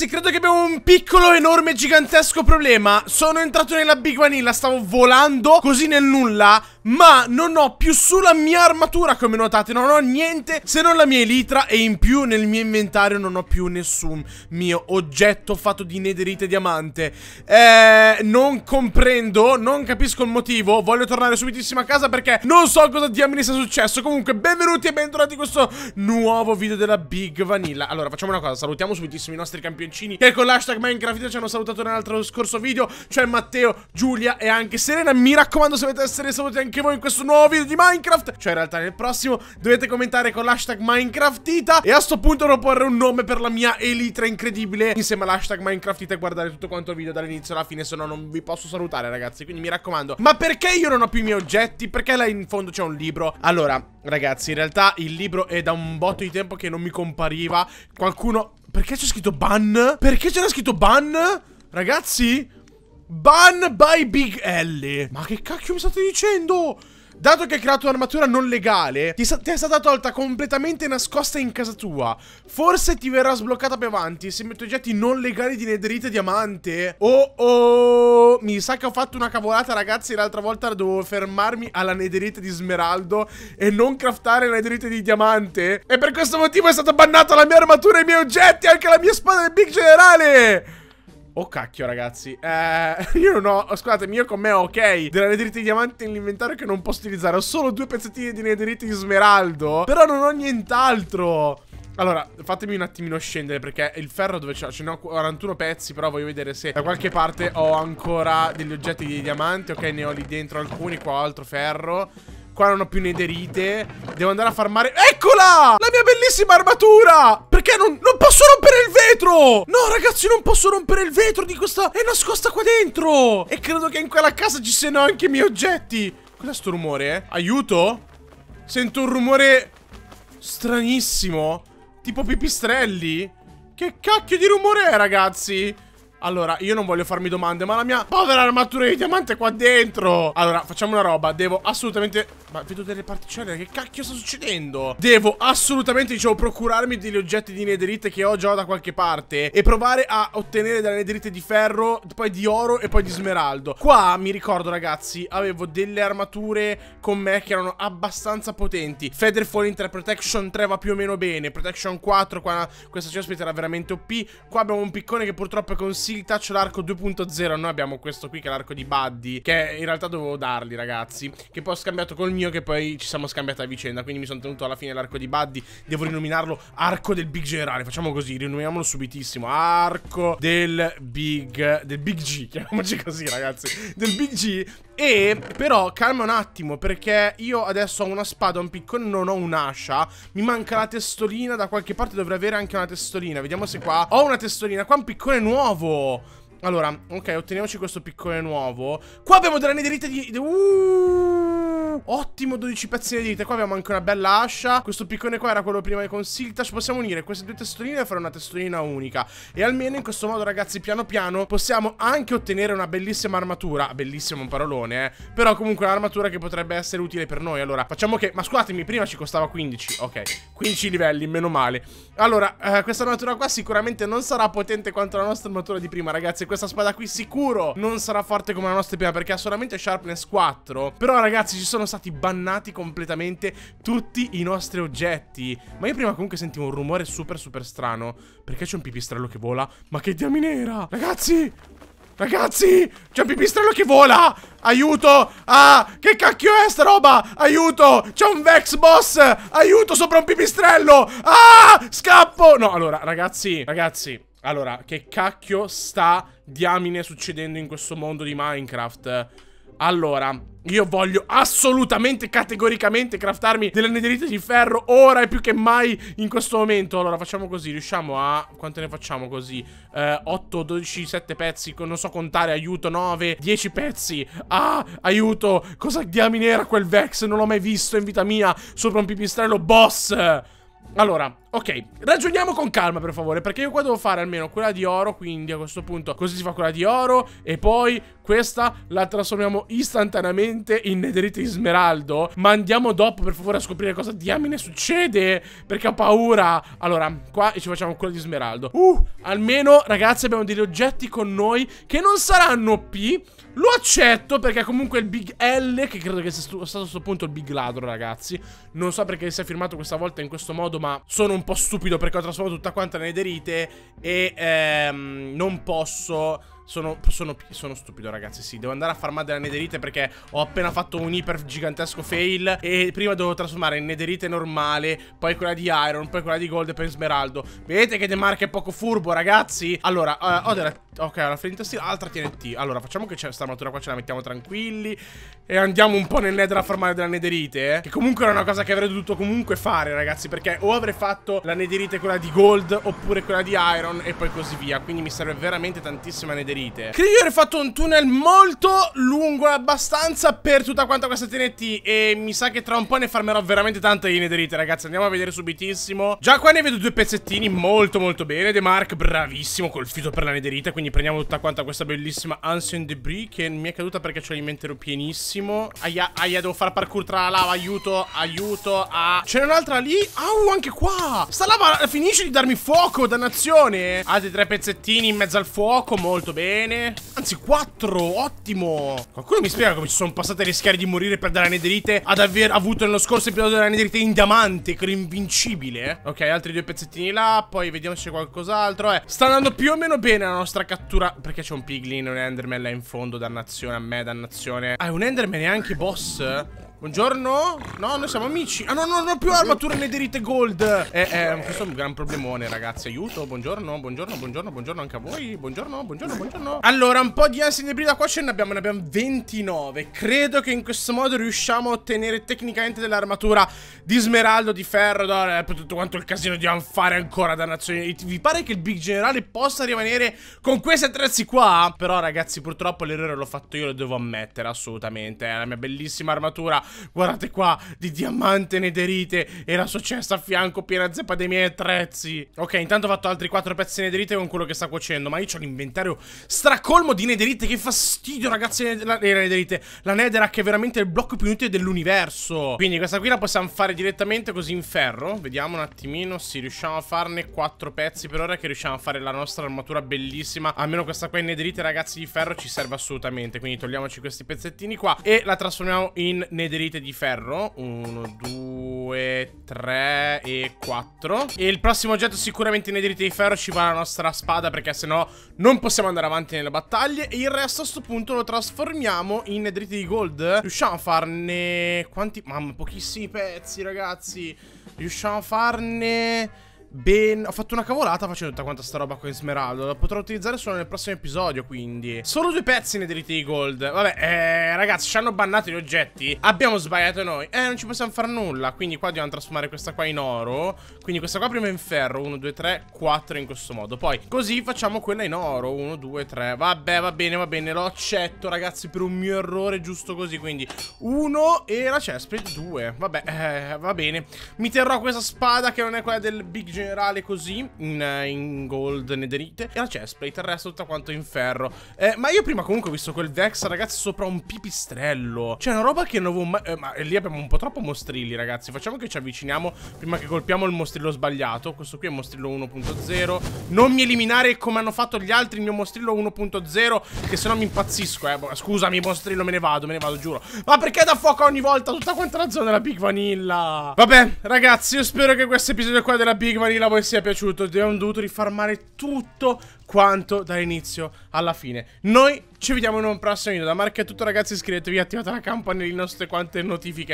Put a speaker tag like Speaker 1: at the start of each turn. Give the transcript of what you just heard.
Speaker 1: ragazzi, credo che abbiamo un piccolo, enorme, gigantesco problema Sono entrato nella Big Vanilla, stavo volando così nel nulla ma non ho più sulla mia armatura come notate non ho niente se non la mia elitra e in più nel mio inventario non ho più nessun mio oggetto fatto di nederite e diamante eh, non comprendo non capisco il motivo voglio tornare subitissimo a casa perché non so cosa diamine sia successo comunque benvenuti e bentornati in questo nuovo video della Big Vanilla allora facciamo una cosa salutiamo subitissimo i nostri campioncini che con l'hashtag Minecraft ci hanno salutato nell'altro scorso video cioè Matteo Giulia e anche Serena mi raccomando se volete essere saluti anche anche voi in questo nuovo video di Minecraft Cioè in realtà nel prossimo dovete commentare con l'hashtag Minecraftita E a sto punto proporre un nome per la mia elitra incredibile Insieme all'hashtag Minecraftita e guardare tutto quanto il video dall'inizio alla fine Se no non vi posso salutare ragazzi Quindi mi raccomando Ma perché io non ho più i miei oggetti? Perché là in fondo c'è un libro? Allora ragazzi in realtà il libro è da un botto di tempo che non mi compariva Qualcuno... Perché c'è scritto ban? Perché c'era scritto ban? Ragazzi... Ban by Big L. Ma che cacchio mi state dicendo? Dato che hai creato un'armatura non legale, ti, ti, è stata tolta completamente nascosta in casa tua. Forse ti verrà sbloccata più avanti se metto oggetti non legali di nederite e diamante. Oh oh, mi sa che ho fatto una cavolata ragazzi, l'altra volta dovevo fermarmi alla nederite di smeraldo e non craftare la nederite di diamante. E per questo motivo è stata bannata la mia armatura e i miei oggetti, anche la mia spada del Big Generale. Oh cacchio ragazzi eh, Io non ho Scusatemi io con me ho ok Della nederite di diamante nell'inventario che non posso utilizzare Ho solo due pezzettini di nederite di smeraldo Però non ho nient'altro allora, fatemi un attimino scendere perché il ferro dove c'è? Ce ne ho 41 pezzi, però voglio vedere se da qualche parte ho ancora degli oggetti di diamante. Ok, ne ho lì dentro alcuni, qua ho altro ferro. Qua non ho più nederite. Devo andare a farmare... Eccola! La mia bellissima armatura! Perché non, non posso rompere il vetro No ragazzi non posso rompere il vetro di questa È nascosta qua dentro E credo che in quella casa ci siano anche i miei oggetti Cos'è sto rumore eh? Aiuto? Sento un rumore Stranissimo Tipo pipistrelli Che cacchio di rumore è ragazzi? Allora, io non voglio farmi domande, ma la mia povera armatura di diamante è qua dentro. Allora, facciamo una roba. Devo assolutamente... Ma vedo delle particelle, che cacchio sta succedendo? Devo assolutamente, dicevo, procurarmi degli oggetti di nederite che ho già da qualche parte e provare a ottenere delle nederite di ferro, poi di oro e poi di smeraldo. Qua, mi ricordo, ragazzi, avevo delle armature con me che erano abbastanza potenti. Feather Falling 3 Protection 3 va più o meno bene, Protection 4, qua, questa ciospita era veramente OP. Qua abbiamo un piccone che purtroppo è consigliato consigli c'è l'arco 2.0 Noi abbiamo questo qui che è l'arco di Buddy Che in realtà dovevo darli ragazzi Che poi ho scambiato col mio che poi ci siamo scambiati a vicenda Quindi mi sono tenuto alla fine l'arco di Buddy Devo rinominarlo arco del Big Generale Facciamo così, rinominiamolo subitissimo Arco del Big... del Big G Chiamiamoci così ragazzi Del Big G e però calma un attimo perché io adesso ho una spada, un piccone, non ho un'ascia Mi manca la testolina, da qualche parte dovrei avere anche una testolina Vediamo se qua ho una testolina, qua è un piccone nuovo allora, ok, otteniamoci questo piccone nuovo. Qua abbiamo delle anidrite di... Uh, ottimo, 12 pezzi di dita. Qua abbiamo anche una bella ascia. Questo piccone qua era quello prima con Siltash. Possiamo unire queste due testoline e fare una testolina unica. E almeno in questo modo, ragazzi, piano piano possiamo anche ottenere una bellissima armatura. Bellissimo un parolone, eh. Però comunque un'armatura che potrebbe essere utile per noi. Allora, facciamo che... Ma scusatemi, prima ci costava 15. Ok, 15 livelli, meno male. Allora, eh, questa armatura qua sicuramente non sarà potente quanto la nostra armatura di prima, ragazzi questa spada qui sicuro non sarà forte come la nostra prima perché ha solamente sharpness 4. Però ragazzi ci sono stati bannati completamente tutti i nostri oggetti. Ma io prima comunque sentivo un rumore super super strano. Perché c'è un pipistrello che vola? Ma che diamine era? Ragazzi, Ragazzi, c'è un pipistrello che vola! Aiuto! Ah, che cacchio è sta roba? Aiuto! C'è un Vex Boss! Aiuto sopra un pipistrello! Ah, scappo! No, allora, ragazzi, ragazzi... Allora, che cacchio sta diamine succedendo in questo mondo di Minecraft? Allora, io voglio assolutamente, categoricamente craftarmi delle nederite di ferro ora e più che mai in questo momento. Allora, facciamo così, riusciamo a... Quante ne facciamo così? Eh, 8, 12, 7 pezzi, non so contare, aiuto, 9, 10 pezzi. Ah, aiuto, cosa diamine era quel Vex? Non l'ho mai visto in vita mia sopra un pipistrello boss. Allora, ok, ragioniamo con calma per favore Perché io qua devo fare almeno quella di oro Quindi a questo punto così si fa quella di oro E poi questa la trasformiamo istantaneamente in nederite in smeraldo Ma andiamo dopo per favore a scoprire cosa diamine succede Perché ho paura Allora, qua ci facciamo quella di smeraldo Uh, almeno ragazzi abbiamo degli oggetti con noi Che non saranno P lo accetto perché comunque il Big L, che credo che sia stato a questo punto il Big Ladro, ragazzi. Non so perché si è firmato questa volta in questo modo, ma sono un po' stupido perché ho trasformato tutta quanta nelle derite e ehm, non posso sono, sono, sono, stupido ragazzi, sì Devo andare a farmare della nederite perché ho appena fatto un iper gigantesco fail E prima devo trasformare in nederite normale Poi quella di iron, poi quella di gold e poi in smeraldo Vedete che De è poco furbo ragazzi? Allora, uh, ho della... Ok, la flinta steel, altra TNT Allora, facciamo che questa armatura qua ce la mettiamo tranquilli E andiamo un po' nel nether a farmare della nederite eh? Che comunque era una cosa che avrei dovuto comunque fare ragazzi Perché o avrei fatto la nederite quella di gold Oppure quella di iron e poi così via Quindi mi serve veramente tantissima nederite ferite Credo di aver fatto un tunnel molto lungo abbastanza per tutta quanta questa TNT E mi sa che tra un po' ne farmerò veramente tante di nederite ragazzi Andiamo a vedere subitissimo Già qua ne vedo due pezzettini molto molto bene De Mark bravissimo col fito per la nederite Quindi prendiamo tutta quanta questa bellissima Ancient Debris Che mi è caduta perché ce l'inventero pienissimo Aia, aia, devo fare parkour tra la lava Aiuto, aiuto, ah C'è un'altra lì? Au, anche qua Sta lava finisce di darmi fuoco, dannazione Altri tre pezzettini in mezzo al fuoco, molto bene bene Anzi quattro, ottimo Qualcuno mi spiega come ci sono passate a rischiare di morire per dare anederite Ad aver avuto nello scorso episodio della dell'anederite in diamante Che era invincibile eh. Ok, altri due pezzettini là Poi vediamo se c'è qualcos'altro eh, Sta andando più o meno bene la nostra cattura Perché c'è un piglin, e un enderman là in fondo Dannazione a me, dannazione Ah, è un enderman è anche boss? Eh. Buongiorno? No, noi siamo amici. Ah, no, non ho più armature né gold. Eh, eh, questo è un gran problemone, ragazzi. Aiuto, buongiorno, buongiorno, buongiorno, buongiorno anche a voi. Buongiorno, buongiorno, buongiorno. Allora, un po' di ansia di brida qua ce ne abbiamo, ne abbiamo 29. Credo che in questo modo riusciamo a ottenere tecnicamente dell'armatura di smeraldo, di ferro, d'oro. Eh, per tutto quanto il casino dobbiamo fare ancora, dannazione. Vi pare che il big generale possa rimanere con questi attrezzi qua? Però, ragazzi, purtroppo l'errore l'ho fatto io, lo devo ammettere, assolutamente. È eh, la mia bellissima armatura guardate qua, di diamante nederite e la sua cesta a fianco piena zeppa dei miei attrezzi. Ok, intanto ho fatto altri 4 pezzi nederite con quello che sta cuocendo, ma io ho l'inventario stracolmo di nederite, che fastidio ragazzi, la, eh, nederite, la che è veramente il blocco più inutile dell'universo. Quindi questa qui la possiamo fare direttamente così in ferro, vediamo un attimino, se riusciamo a farne 4 pezzi per ora che riusciamo a fare la nostra armatura bellissima, almeno questa qua in nederite ragazzi di ferro ci serve assolutamente, quindi togliamoci questi pezzettini qua e la trasformiamo in nederite ferite di ferro. Uno, due, tre e quattro. E il prossimo oggetto sicuramente in edrite di ferro ci va la nostra spada perché sennò non possiamo andare avanti nelle battaglie. E il resto a questo punto lo trasformiamo in edrite di gold. Riusciamo a farne... Quanti... Mamma, pochissimi pezzi ragazzi. Riusciamo a farne... Ben... Ho fatto una cavolata facendo tutta quanta sta roba con smeraldo. La potrò utilizzare solo nel prossimo episodio, quindi. Solo due pezzi ne diritti di gold. Vabbè, eh, ragazzi, ci hanno bannato gli oggetti. Abbiamo sbagliato noi. Eh, non ci possiamo fare nulla. Quindi qua dobbiamo trasformare questa qua in oro. Quindi questa qua prima in ferro. 1, 2, 3, 4 in questo modo. Poi così facciamo quella in oro. 1, 2, 3. Vabbè, va bene, va bene. Lo accetto, ragazzi, per un mio errore giusto così. Quindi 1 e la chest 2. Vabbè, eh, va bene. Mi terrò questa spada che non è quella del Big Jam generale così, in, in gold nederite, e la chestplate, il resto tutto quanto in ferro. Eh, ma io prima comunque ho visto quel Vex, ragazzi, sopra un pipistrello. Cioè, una roba che non avevo mai... Eh, ma lì abbiamo un po' troppo mostrilli, ragazzi. Facciamo che ci avviciniamo prima che colpiamo il mostrillo sbagliato. Questo qui è mostrillo 1.0. Non mi eliminare come hanno fatto gli altri il mio mostrillo 1.0, che sennò mi impazzisco, eh. Boh, scusami, mostrillo, me ne vado, me ne vado, giuro. Ma perché da fuoco ogni volta tutta quanta la zona della Big Vanilla? Vabbè, ragazzi, io spero che questo episodio qua della Big Vanilla Marina voi sia piaciuto. Abbiamo dovuto rifarmare tutto quanto dall'inizio alla fine. Noi ci vediamo in un prossimo video. Da Marco è tutto ragazzi, iscrivetevi, attivate la campanella le nostre quante notifiche.